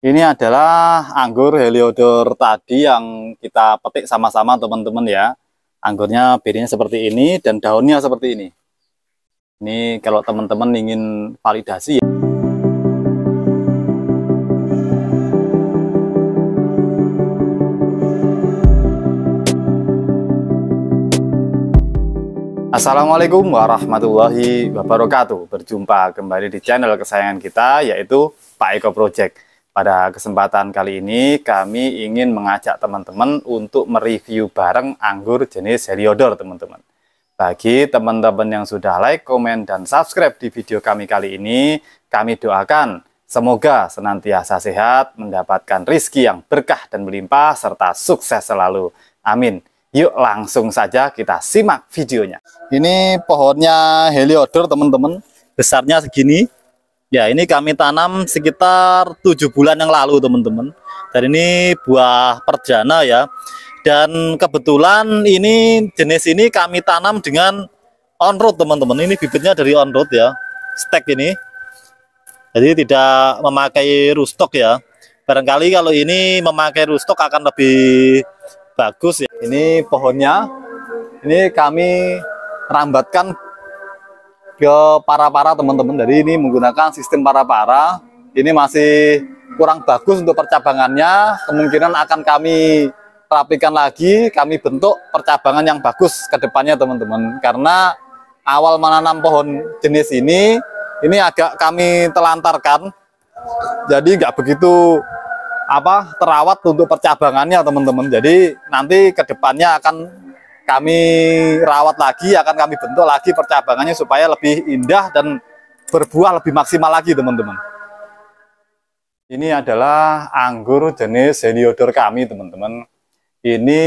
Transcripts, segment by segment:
Ini adalah anggur heliodor tadi yang kita petik sama-sama teman-teman ya. Anggurnya bedanya seperti ini dan daunnya seperti ini. Ini kalau teman-teman ingin validasi ya. Assalamualaikum warahmatullahi wabarakatuh. Berjumpa kembali di channel kesayangan kita yaitu Pak Eko Project. Pada kesempatan kali ini kami ingin mengajak teman-teman untuk mereview bareng anggur jenis Heliodor teman-teman. Bagi teman-teman yang sudah like, komen, dan subscribe di video kami kali ini, kami doakan semoga senantiasa sehat, mendapatkan rizki yang berkah dan melimpah, serta sukses selalu. Amin. Yuk langsung saja kita simak videonya. Ini pohonnya Heliodor teman-teman, besarnya segini, Ya, ini kami tanam sekitar tujuh bulan yang lalu, teman-teman. Dan ini buah perjana ya. Dan kebetulan ini jenis ini kami tanam dengan on road, teman-teman. Ini bibitnya dari on road ya. Stek ini. Jadi tidak memakai rustok ya. Barangkali kalau ini memakai rustok akan lebih bagus ya. Ini pohonnya. Ini kami rambatkan ke para-para teman-teman. dari ini menggunakan sistem para-para. Ini masih kurang bagus untuk percabangannya. Kemungkinan akan kami rapikan lagi, kami bentuk percabangan yang bagus ke depannya teman-teman. Karena awal menanam pohon jenis ini, ini agak kami telantarkan. Jadi nggak begitu apa terawat untuk percabangannya teman-teman. Jadi nanti kedepannya akan kami rawat lagi, akan kami bentuk lagi percabangannya supaya lebih indah dan berbuah lebih maksimal lagi teman-teman. Ini adalah anggur jenis Heliodor kami teman-teman. Ini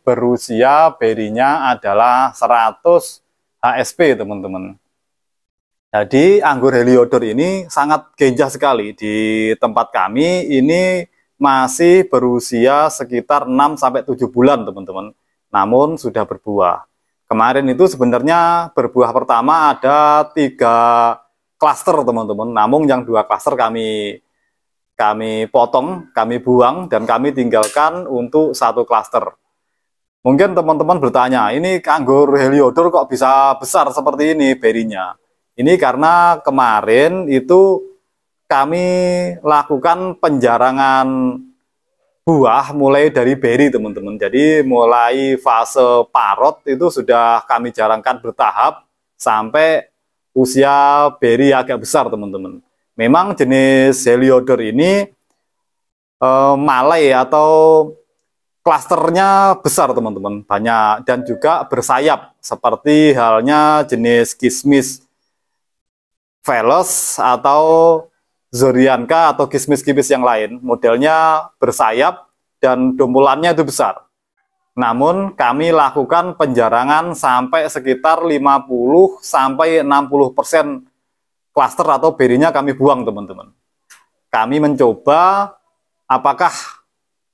berusia berinya adalah 100 HSP teman-teman. Jadi anggur Heliodor ini sangat genjah sekali di tempat kami ini masih berusia sekitar 6 7 bulan teman-teman namun sudah berbuah. Kemarin itu sebenarnya berbuah pertama ada tiga klaster teman-teman, namun yang dua klaster kami kami potong, kami buang, dan kami tinggalkan untuk satu klaster. Mungkin teman-teman bertanya, ini anggur heliodor kok bisa besar seperti ini berinya? Ini karena kemarin itu kami lakukan penjarangan buah mulai dari beri teman-teman. Jadi mulai fase parot itu sudah kami jarangkan bertahap sampai usia beri agak besar teman-teman. Memang jenis heliodor ini eh, malai atau klasternya besar teman-teman, banyak dan juga bersayap seperti halnya jenis kismis velos atau Zorianka atau kismis-kismis yang lain. Modelnya bersayap dan dompulannya itu besar. Namun kami lakukan penjarangan sampai sekitar 50 sampai 60% persen klaster atau berinya kami buang, teman-teman. Kami mencoba apakah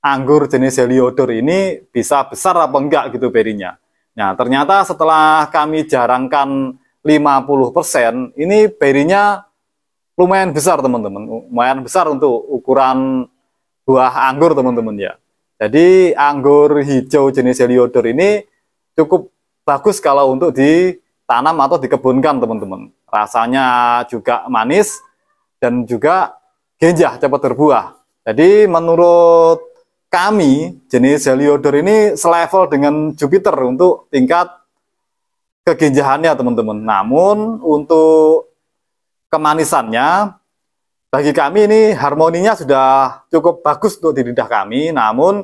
anggur jenis Heliodor ini bisa besar apa enggak gitu berinya. Nah, ternyata setelah kami jarangkan 50%, persen, ini berinya lumayan besar teman-teman, lumayan besar untuk ukuran buah anggur teman-teman ya. Jadi anggur hijau jenis heliodor ini cukup bagus kalau untuk ditanam atau dikebunkan teman-teman. Rasanya juga manis dan juga genjah cepat berbuah. Jadi menurut kami jenis heliodor ini selevel dengan Jupiter untuk tingkat kegenjahannya teman-teman. Namun untuk kemanisannya bagi kami ini harmoninya sudah cukup bagus untuk di lidah kami namun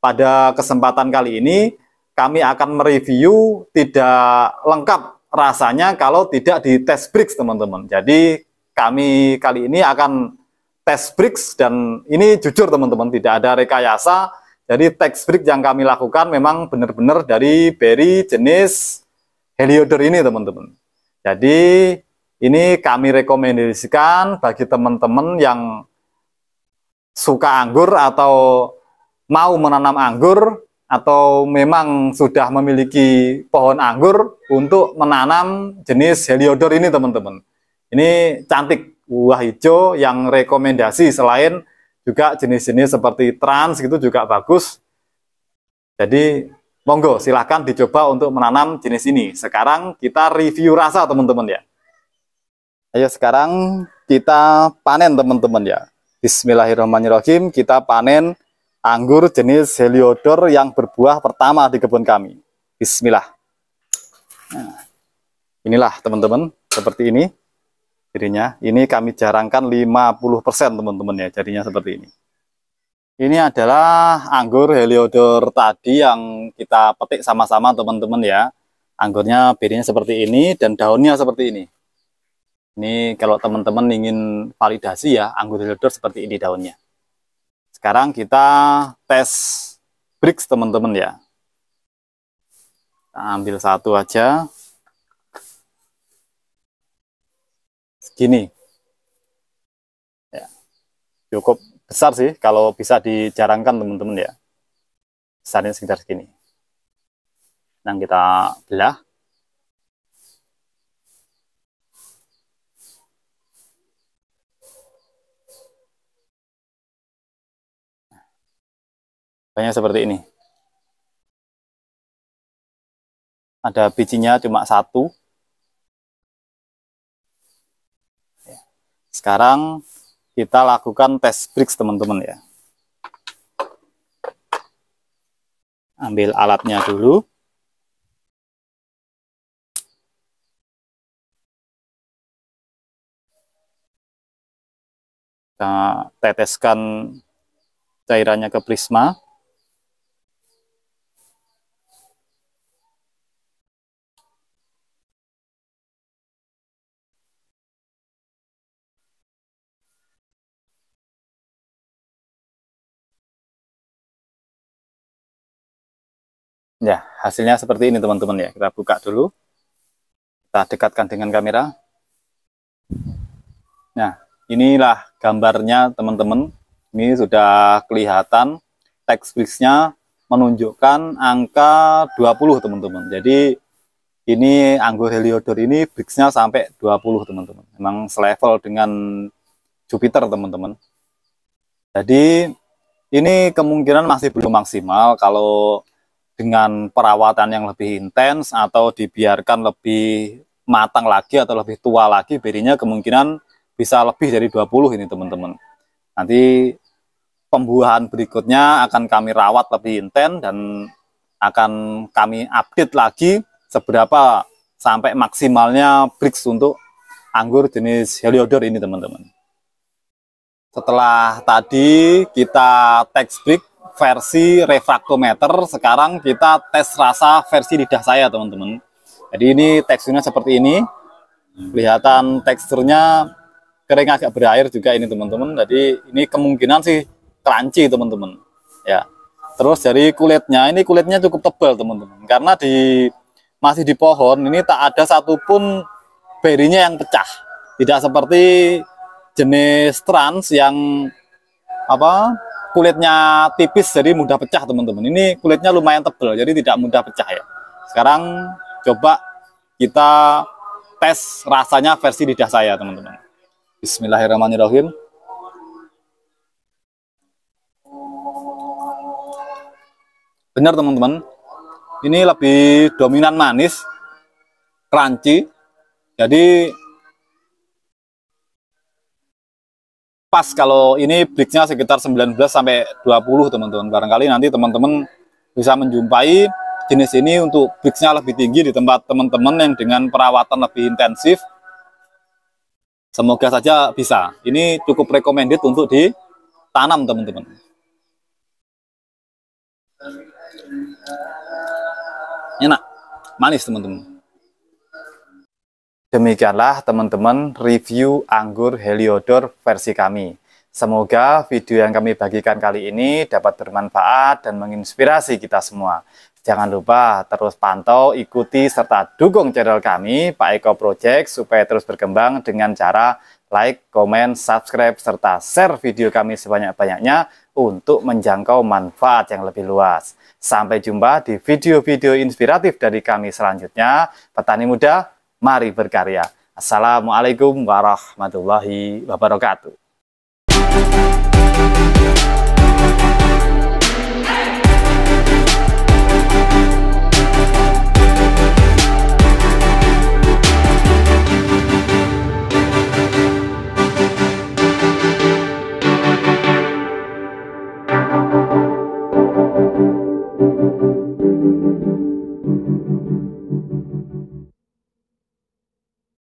pada kesempatan kali ini kami akan mereview tidak lengkap rasanya kalau tidak di test bricks teman-teman jadi kami kali ini akan test bricks dan ini jujur teman-teman tidak ada rekayasa jadi test brick yang kami lakukan memang benar-benar dari berry jenis Helioder ini teman-teman jadi ini kami rekomendasikan bagi teman-teman yang suka anggur atau mau menanam anggur atau memang sudah memiliki pohon anggur untuk menanam jenis heliodor ini teman-teman. Ini cantik, buah hijau yang rekomendasi selain juga jenis-jenis seperti trans gitu juga bagus. Jadi monggo silahkan dicoba untuk menanam jenis ini. Sekarang kita review rasa teman-teman ya. Ayo sekarang kita panen teman-teman ya. Bismillahirrahmanirrahim, kita panen anggur jenis heliodor yang berbuah pertama di kebun kami. Bismillah. Nah, inilah teman-teman, seperti ini jadinya. Ini kami jarangkan 50% teman-teman ya, jadinya seperti ini. Ini adalah anggur heliodor tadi yang kita petik sama-sama teman-teman ya. Anggurnya birinya seperti ini dan daunnya seperti ini. Ini kalau teman-teman ingin validasi ya, anggur Hildor seperti ini daunnya. Sekarang kita tes bricks teman-teman ya. Kita ambil satu aja. Segini. Ya. Cukup besar sih kalau bisa dijarangkan teman-teman ya. Besarnya sekitar segini. Dan kita belah. Banyak seperti ini. Ada bijinya cuma satu. Ya. Sekarang kita lakukan tes bricks teman-teman ya. Ambil alatnya dulu. Kita teteskan cairannya ke prisma. Ya, hasilnya seperti ini teman-teman ya. Kita buka dulu. Kita dekatkan dengan kamera. Nah, inilah gambarnya teman-teman. Ini sudah kelihatan teks fixnya menunjukkan angka 20 teman-teman. Jadi ini anggur Heliodor ini brixnya sampai 20 teman-teman. Memang selevel dengan Jupiter teman-teman. Jadi ini kemungkinan masih belum maksimal kalau dengan perawatan yang lebih intens atau dibiarkan lebih matang lagi atau lebih tua lagi berinya kemungkinan bisa lebih dari 20 ini teman-teman nanti pembuahan berikutnya akan kami rawat lebih intens dan akan kami update lagi seberapa sampai maksimalnya bricks untuk anggur jenis heliodor ini teman-teman setelah tadi kita teks brick versi refraktometer, sekarang kita tes rasa versi lidah saya teman-teman. Jadi ini teksturnya seperti ini, kelihatan teksturnya kering agak berair juga ini teman-teman. Jadi ini kemungkinan sih crunchy teman-teman. Ya. Terus dari kulitnya, ini kulitnya cukup tebal teman-teman. Karena di masih di pohon, ini tak ada satupun berinya yang pecah. Tidak seperti jenis trans yang apa kulitnya tipis jadi mudah pecah teman-teman ini kulitnya lumayan tebal jadi tidak mudah pecah ya sekarang coba kita tes rasanya versi lidah saya teman-teman Bismillahirrahmanirrahim benar teman-teman ini lebih dominan manis crunchy jadi pas kalau ini breaknya sekitar 19 sampai 20 teman-teman barangkali nanti teman-teman bisa menjumpai jenis ini untuk breaknya lebih tinggi di tempat teman-teman yang dengan perawatan lebih intensif semoga saja bisa ini cukup recommended untuk ditanam teman-teman enak manis teman-teman Demikianlah teman-teman review anggur Heliodor versi kami. Semoga video yang kami bagikan kali ini dapat bermanfaat dan menginspirasi kita semua. Jangan lupa terus pantau, ikuti, serta dukung channel kami, Pak Eko Project, supaya terus berkembang dengan cara like, komen, subscribe, serta share video kami sebanyak-banyaknya untuk menjangkau manfaat yang lebih luas. Sampai jumpa di video-video inspiratif dari kami selanjutnya. Petani muda, mari berkarya. Assalamualaikum warahmatullahi wabarakatuh.